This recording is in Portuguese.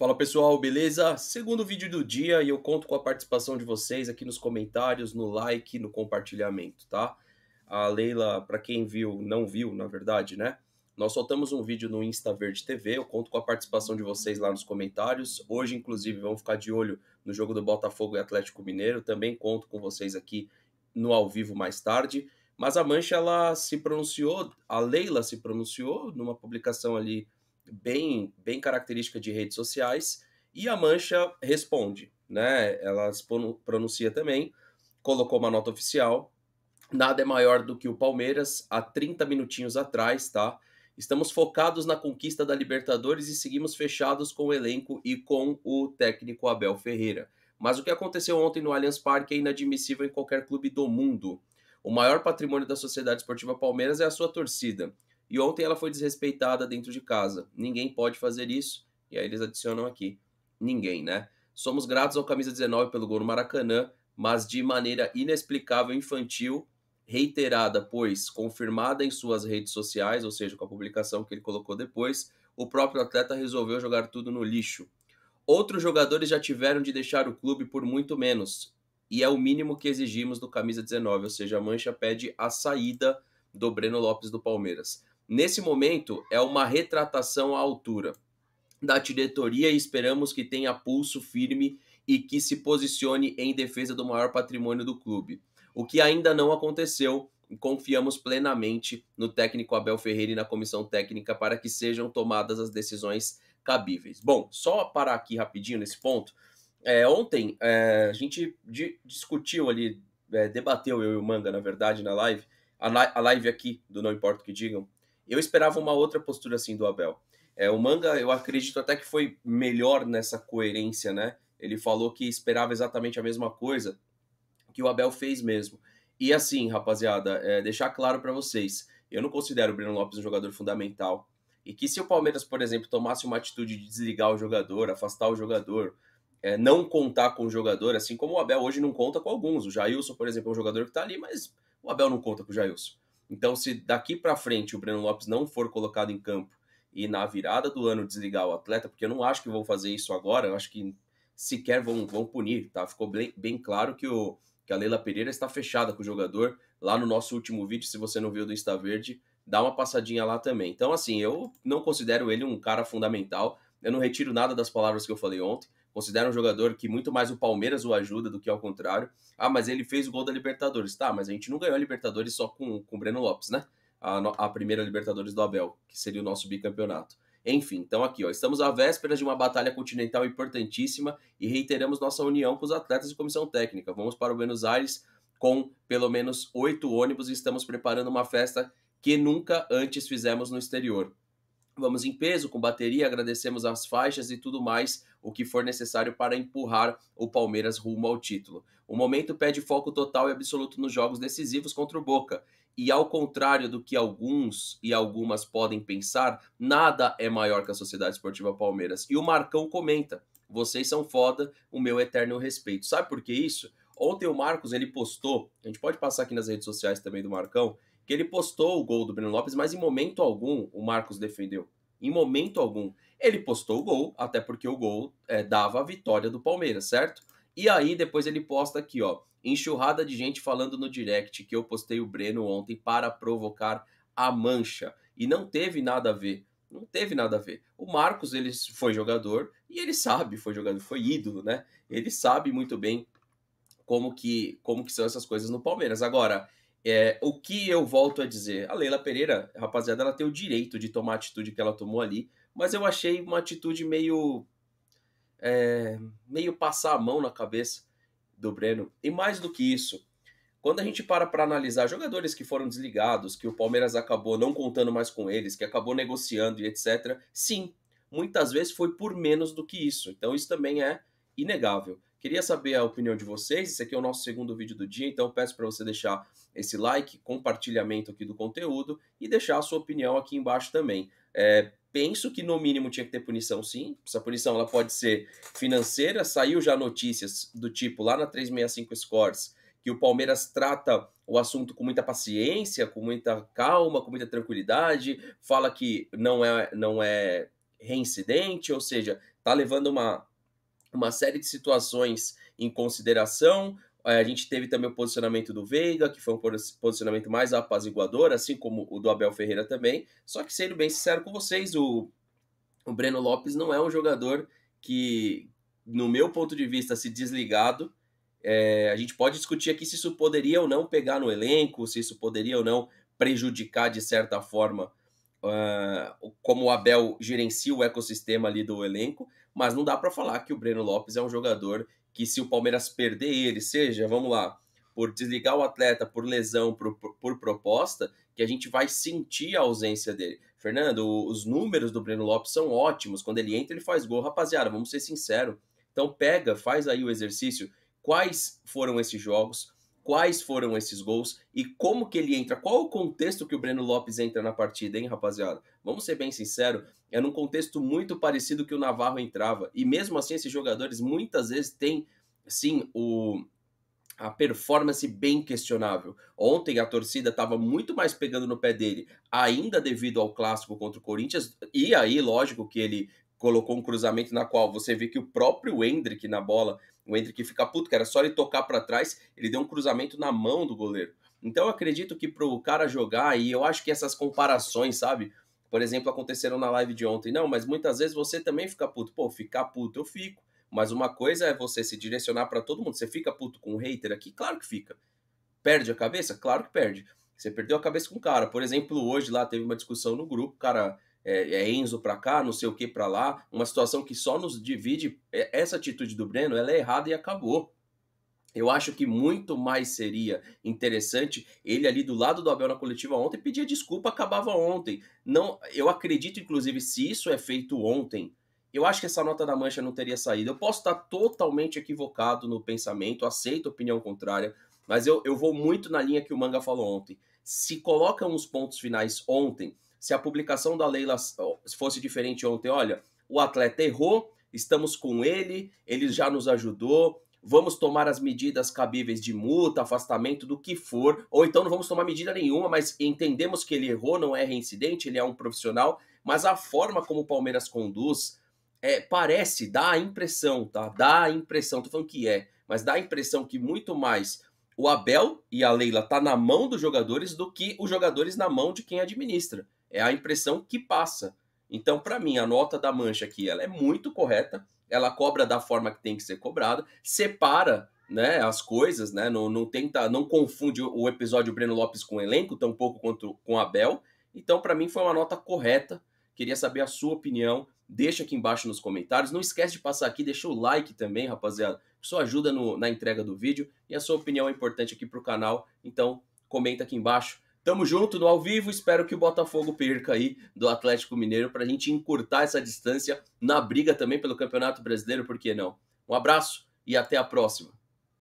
Fala pessoal, beleza? Segundo vídeo do dia e eu conto com a participação de vocês aqui nos comentários, no like, no compartilhamento, tá? A Leila, para quem viu, não viu, na verdade, né? Nós soltamos um vídeo no Insta Verde TV, eu conto com a participação de vocês lá nos comentários. Hoje, inclusive, vamos ficar de olho no jogo do Botafogo e Atlético Mineiro, também conto com vocês aqui no ao vivo mais tarde. Mas a Mancha, ela se pronunciou, a Leila se pronunciou numa publicação ali bem, bem característica de redes sociais, e a Mancha responde, né? Ela se pronuncia também, colocou uma nota oficial. Nada é maior do que o Palmeiras há 30 minutinhos atrás, tá? Estamos focados na conquista da Libertadores e seguimos fechados com o elenco e com o técnico Abel Ferreira. Mas o que aconteceu ontem no Allianz Parque é inadmissível em qualquer clube do mundo. O maior patrimônio da Sociedade Esportiva Palmeiras é a sua torcida. E ontem ela foi desrespeitada dentro de casa. Ninguém pode fazer isso. E aí eles adicionam aqui: ninguém, né? Somos gratos ao camisa 19 pelo gol no Maracanã, mas de maneira inexplicável infantil, reiterada, pois confirmada em suas redes sociais, ou seja, com a publicação que ele colocou depois, o próprio atleta resolveu jogar tudo no lixo. Outros jogadores já tiveram de deixar o clube por muito menos, e é o mínimo que exigimos do camisa 19, ou seja, a Mancha pede a saída do Breno Lopes do Palmeiras. Nesse momento, é uma retratação à altura da diretoria e esperamos que tenha pulso firme e que se posicione em defesa do maior patrimônio do clube. O que ainda não aconteceu, confiamos plenamente no técnico Abel Ferreira e na comissão técnica para que sejam tomadas as decisões cabíveis. Bom, só parar aqui rapidinho nesse ponto. É, ontem é, a gente di discutiu ali, é, debateu eu e o Manga, na verdade, na live, a, a live aqui do Não Importa o que Digam, eu esperava uma outra postura assim do Abel. É, o Manga, eu acredito até que foi melhor nessa coerência, né? Ele falou que esperava exatamente a mesma coisa que o Abel fez mesmo. E assim, rapaziada, é, deixar claro para vocês, eu não considero o Breno Lopes um jogador fundamental. E que se o Palmeiras, por exemplo, tomasse uma atitude de desligar o jogador, afastar o jogador, é, não contar com o jogador, assim como o Abel hoje não conta com alguns. O Jailson, por exemplo, é um jogador que tá ali, mas o Abel não conta com o Jailson. Então, se daqui para frente o Breno Lopes não for colocado em campo e na virada do ano desligar o atleta, porque eu não acho que vão fazer isso agora, eu acho que sequer vão, vão punir, tá? Ficou bem, bem claro que, o, que a Leila Pereira está fechada com o jogador. Lá no nosso último vídeo, se você não viu do Insta Verde, dá uma passadinha lá também. Então, assim, eu não considero ele um cara fundamental, eu não retiro nada das palavras que eu falei ontem, Considera um jogador que muito mais o Palmeiras o ajuda do que ao contrário. Ah, mas ele fez o gol da Libertadores. Tá, mas a gente não ganhou a Libertadores só com, com o Breno Lopes, né? A, a primeira Libertadores do Abel, que seria o nosso bicampeonato. Enfim, então aqui, ó, estamos à véspera de uma batalha continental importantíssima e reiteramos nossa união com os atletas e comissão técnica. Vamos para o Buenos Aires com pelo menos oito ônibus e estamos preparando uma festa que nunca antes fizemos no exterior. Vamos em peso, com bateria, agradecemos as faixas e tudo mais, o que for necessário para empurrar o Palmeiras rumo ao título. O momento pede foco total e absoluto nos jogos decisivos contra o Boca. E ao contrário do que alguns e algumas podem pensar, nada é maior que a Sociedade Esportiva Palmeiras. E o Marcão comenta: vocês são foda, o meu eterno respeito. Sabe por que isso? Ontem o Marcos ele postou, a gente pode passar aqui nas redes sociais também do Marcão, que ele postou o gol do Breno Lopes, mas em momento algum o Marcos defendeu. Em momento algum. Ele postou o gol, até porque o gol é, dava a vitória do Palmeiras, certo? E aí depois ele posta aqui, ó, enxurrada de gente falando no direct que eu postei o Breno ontem para provocar a mancha. E não teve nada a ver. Não teve nada a ver. O Marcos, ele foi jogador e ele sabe, foi jogador, foi ídolo, né? Ele sabe muito bem como que, como que são essas coisas no Palmeiras. Agora, é, o que eu volto a dizer? A Leila Pereira, rapaziada, ela tem o direito de tomar a atitude que ela tomou ali, mas eu achei uma atitude meio. É, meio passar a mão na cabeça do Breno. E mais do que isso, quando a gente para para analisar jogadores que foram desligados, que o Palmeiras acabou não contando mais com eles, que acabou negociando e etc., sim, muitas vezes foi por menos do que isso. Então isso também é inegável. Queria saber a opinião de vocês. Esse aqui é o nosso segundo vídeo do dia, então peço para você deixar esse like, compartilhamento aqui do conteúdo e deixar a sua opinião aqui embaixo também. É, penso que no mínimo tinha que ter punição, sim. Essa punição ela pode ser financeira. Saiu já notícias do tipo lá na 365 Scores que o Palmeiras trata o assunto com muita paciência, com muita calma, com muita tranquilidade, fala que não é não é reincidente, ou seja, tá levando uma uma série de situações em consideração. Eh, a gente teve também o posicionamento do Veiga, que foi um posicionamento mais apaziguador, assim como o do Abel Ferreira também. Só que, sendo bem sincero com vocês, o, o Breno Lopes não é um jogador que, no meu ponto de vista, se desligado. É, a gente pode discutir aqui se isso poderia ou não pegar no elenco, se isso poderia ou não prejudicar de certa forma uh, como o Abel gerencia o ecossistema ali do elenco mas não dá para falar que o Breno Lopes é um jogador que se o Palmeiras perder ele, seja, vamos lá, por desligar o atleta, por lesão, por, por, por proposta, que a gente vai sentir a ausência dele. Fernando, os números do Breno Lopes são ótimos. Quando ele entra, ele faz gol. Rapaziada, vamos ser sinceros. Então pega, faz aí o exercício. Quais foram esses jogos? quais foram esses gols e como que ele entra. Qual o contexto que o Breno Lopes entra na partida, hein, rapaziada? Vamos ser bem sinceros, é num contexto muito parecido que o Navarro entrava. E mesmo assim, esses jogadores muitas vezes têm, sim, o, a performance bem questionável. Ontem a torcida estava muito mais pegando no pé dele, ainda devido ao clássico contra o Corinthians, e aí, lógico, que ele colocou um cruzamento na qual você vê que o próprio Hendrick na bola, o Hendrick fica puto, que era só ele tocar para trás, ele deu um cruzamento na mão do goleiro. Então eu acredito que pro cara jogar, e eu acho que essas comparações, sabe? Por exemplo, aconteceram na live de ontem. Não, mas muitas vezes você também fica puto. Pô, ficar puto eu fico. Mas uma coisa é você se direcionar para todo mundo. Você fica puto com um hater aqui? Claro que fica. Perde a cabeça? Claro que perde. Você perdeu a cabeça com o cara. Por exemplo, hoje lá teve uma discussão no grupo, cara é, é Enzo para cá, não sei o que para lá, uma situação que só nos divide. É, essa atitude do Breno, ela é errada e acabou. Eu acho que muito mais seria interessante ele ali do lado do Abel na coletiva ontem pedir desculpa, acabava ontem. Não, eu acredito inclusive se isso é feito ontem, eu acho que essa nota da mancha não teria saído. Eu posso estar totalmente equivocado no pensamento, aceito opinião contrária, mas eu, eu vou muito na linha que o Manga falou ontem. Se colocam os pontos finais ontem, se a publicação da lei fosse diferente ontem, olha, o atleta errou, estamos com ele, ele já nos ajudou, vamos tomar as medidas cabíveis de multa, afastamento, do que for, ou então não vamos tomar medida nenhuma, mas entendemos que ele errou, não é reincidente, ele é um profissional, mas a forma como o Palmeiras conduz é, parece, dá a impressão, tá? Dá a impressão, tô falando que é, mas dá a impressão que muito mais o Abel e a Leila tá na mão dos jogadores do que os jogadores na mão de quem administra. É a impressão que passa. Então, para mim, a nota da mancha aqui ela é muito correta, ela cobra da forma que tem que ser cobrada, separa né, as coisas, né, não, não, tenta, não confunde o episódio Breno Lopes com o elenco, tampouco quanto com a Bel. Então, para mim, foi uma nota correta. Queria saber a sua opinião. Deixa aqui embaixo nos comentários. Não esquece de passar aqui, deixa o like também, rapaziada. Isso ajuda no, na entrega do vídeo e a sua opinião é importante aqui para o canal. Então, comenta aqui embaixo. Tamo junto no ao vivo. Espero que o Botafogo perca aí do Atlético Mineiro para a gente encurtar essa distância na briga também pelo Campeonato Brasileiro, por que não? Um abraço e até a próxima.